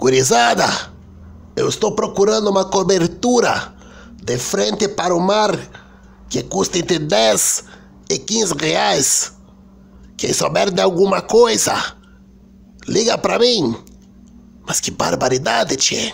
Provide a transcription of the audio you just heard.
Gurizada, eu estou procurando uma cobertura de frente para o mar que custa entre 10 e 15 reais. Quem souber de alguma coisa, liga para mim. Mas que barbaridade, tchê.